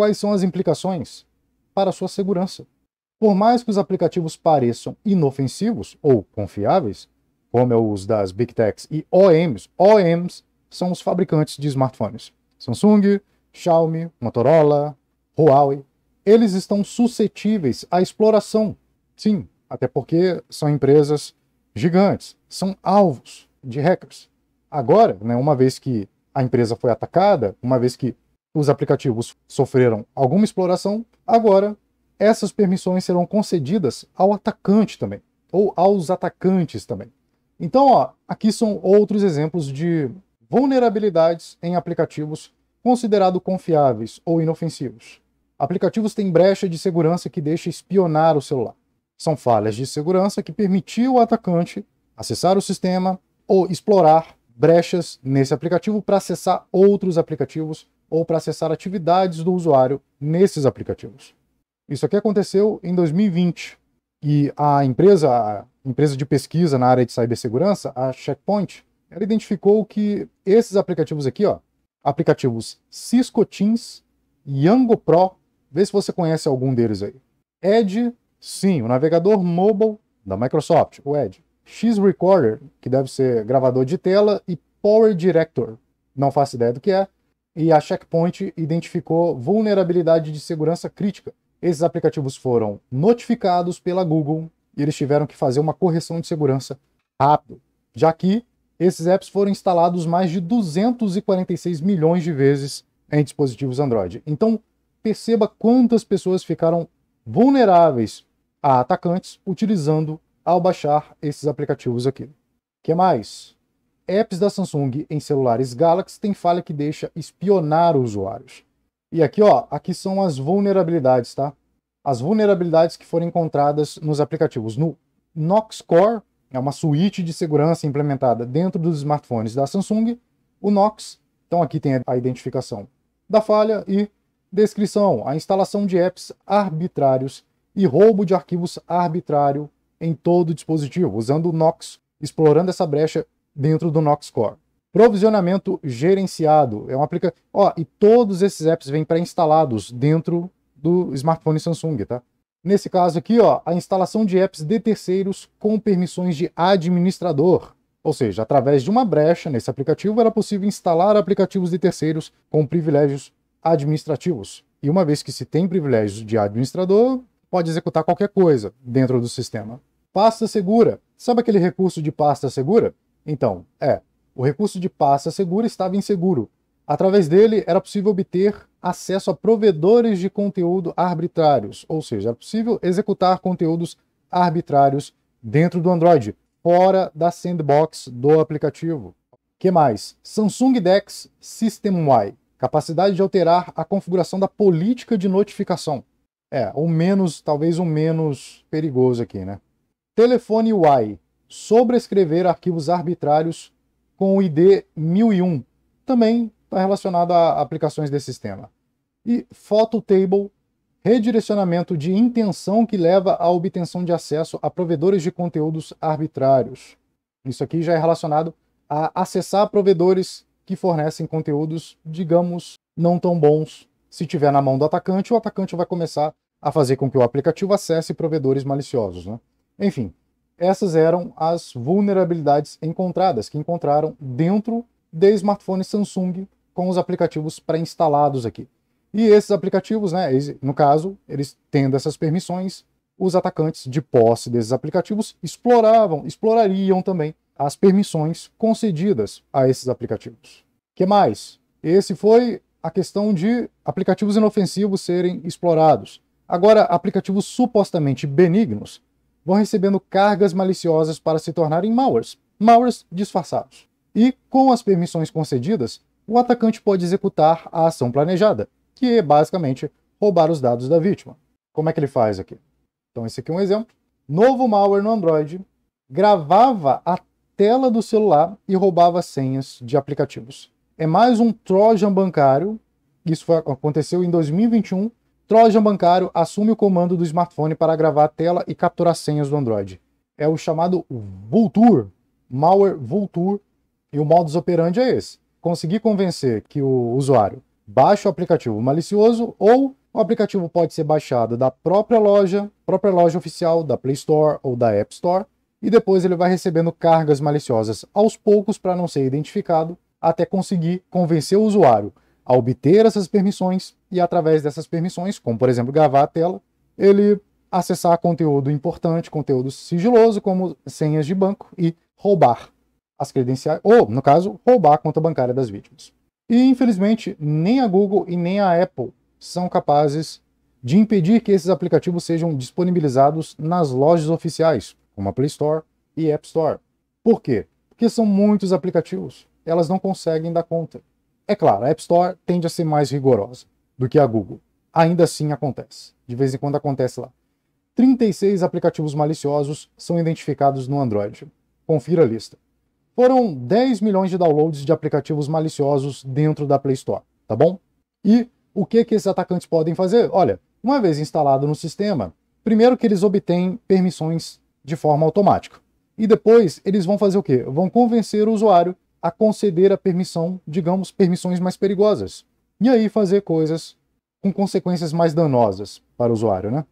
quais são as implicações para a sua segurança. Por mais que os aplicativos pareçam inofensivos ou confiáveis, como é os das Big Techs e OEMs. OEMs são os fabricantes de smartphones. Samsung, Xiaomi, Motorola, Huawei, eles estão suscetíveis à exploração. Sim, até porque são empresas gigantes, são alvos de hackers. Agora, né, uma vez que a empresa foi atacada, uma vez que os aplicativos sofreram alguma exploração, agora essas permissões serão concedidas ao atacante também, ou aos atacantes também. Então, ó, aqui são outros exemplos de vulnerabilidades em aplicativos considerados confiáveis ou inofensivos. Aplicativos têm brecha de segurança que deixa espionar o celular. São falhas de segurança que permitiu ao atacante acessar o sistema ou explorar brechas nesse aplicativo para acessar outros aplicativos ou para acessar atividades do usuário nesses aplicativos. Isso aqui aconteceu em 2020 e a empresa, a empresa de pesquisa na área de cibersegurança, a Checkpoint, ela identificou que esses aplicativos aqui, ó, aplicativos Cisco Teams, Yango Pro, vê se você conhece algum deles aí. Edge, sim, o navegador mobile da Microsoft, o Edge. X-Recorder, que deve ser gravador de tela, e Power Director, não faço ideia do que é, e a Checkpoint identificou vulnerabilidade de segurança crítica. Esses aplicativos foram notificados pela Google e eles tiveram que fazer uma correção de segurança rápido, já que esses apps foram instalados mais de 246 milhões de vezes em dispositivos Android. Então, perceba quantas pessoas ficaram vulneráveis a atacantes utilizando ao baixar esses aplicativos aqui. O que mais? apps da Samsung em celulares Galaxy têm falha que deixa espionar usuários. E aqui, ó, aqui são as vulnerabilidades, tá? As vulnerabilidades que foram encontradas nos aplicativos. No Knox Core, é uma suíte de segurança implementada dentro dos smartphones da Samsung, o Knox, então aqui tem a identificação da falha e descrição, a instalação de apps arbitrários e roubo de arquivos arbitrário em todo o dispositivo, usando o Knox, explorando essa brecha dentro do Knox Core. Provisionamento gerenciado é uma aplicativo. Ó, e todos esses apps vêm pré-instalados dentro do smartphone Samsung, tá? Nesse caso aqui, ó, a instalação de apps de terceiros com permissões de administrador. Ou seja, através de uma brecha nesse aplicativo era possível instalar aplicativos de terceiros com privilégios administrativos. E uma vez que se tem privilégios de administrador, pode executar qualquer coisa dentro do sistema. Pasta segura. Sabe aquele recurso de pasta segura? Então, é, o recurso de pasta segura estava inseguro. Através dele era possível obter acesso a provedores de conteúdo arbitrários, ou seja, era possível executar conteúdos arbitrários dentro do Android, fora da sandbox do aplicativo. Que mais? Samsung Dex System Y, capacidade de alterar a configuração da política de notificação. É, o menos, talvez o menos perigoso aqui, né? Telefone Y, sobrescrever arquivos arbitrários com o ID 1001, também está relacionado a aplicações desse sistema. E photo table, redirecionamento de intenção que leva à obtenção de acesso a provedores de conteúdos arbitrários. Isso aqui já é relacionado a acessar provedores que fornecem conteúdos, digamos, não tão bons. Se tiver na mão do atacante, o atacante vai começar a fazer com que o aplicativo acesse provedores maliciosos, né? Enfim, essas eram as vulnerabilidades encontradas, que encontraram dentro de smartphones Samsung com os aplicativos pré-instalados aqui. E esses aplicativos, né, no caso, eles tendo essas permissões, os atacantes de posse desses aplicativos exploravam, explorariam também as permissões concedidas a esses aplicativos. Que mais? Esse foi a questão de aplicativos inofensivos serem explorados. Agora, aplicativos supostamente benignos vão recebendo cargas maliciosas para se tornarem malwares, malwares disfarçados. E com as permissões concedidas, o atacante pode executar a ação planejada, que é basicamente roubar os dados da vítima. Como é que ele faz aqui? Então esse aqui é um exemplo. Novo malware no Android gravava a tela do celular e roubava senhas de aplicativos. É mais um trojan bancário. Isso foi, aconteceu em 2021 Trojan bancário assume o comando do smartphone para gravar a tela e capturar senhas do Android. É o chamado Vulture, malware Vulture, e o modus operandi é esse. Conseguir convencer que o usuário baixa o aplicativo malicioso ou o aplicativo pode ser baixado da própria loja, própria loja oficial da Play Store ou da App Store, e depois ele vai recebendo cargas maliciosas aos poucos para não ser identificado, até conseguir convencer o usuário a obter essas permissões e, através dessas permissões, como por exemplo gravar a tela, ele acessar conteúdo importante, conteúdo sigiloso, como senhas de banco e roubar as credenciais, ou, no caso, roubar a conta bancária das vítimas. E, infelizmente, nem a Google e nem a Apple são capazes de impedir que esses aplicativos sejam disponibilizados nas lojas oficiais, como a Play Store e App Store. Por quê? Porque são muitos aplicativos. Elas não conseguem dar conta. É claro, a App Store tende a ser mais rigorosa do que a Google. Ainda assim acontece. De vez em quando acontece lá. 36 aplicativos maliciosos são identificados no Android. Confira a lista. Foram 10 milhões de downloads de aplicativos maliciosos dentro da Play Store, tá bom? E o que, que esses atacantes podem fazer? Olha, uma vez instalado no sistema, primeiro que eles obtêm permissões de forma automática. E depois eles vão fazer o quê? Vão convencer o usuário a conceder a permissão, digamos, permissões mais perigosas. E aí fazer coisas com consequências mais danosas para o usuário, né?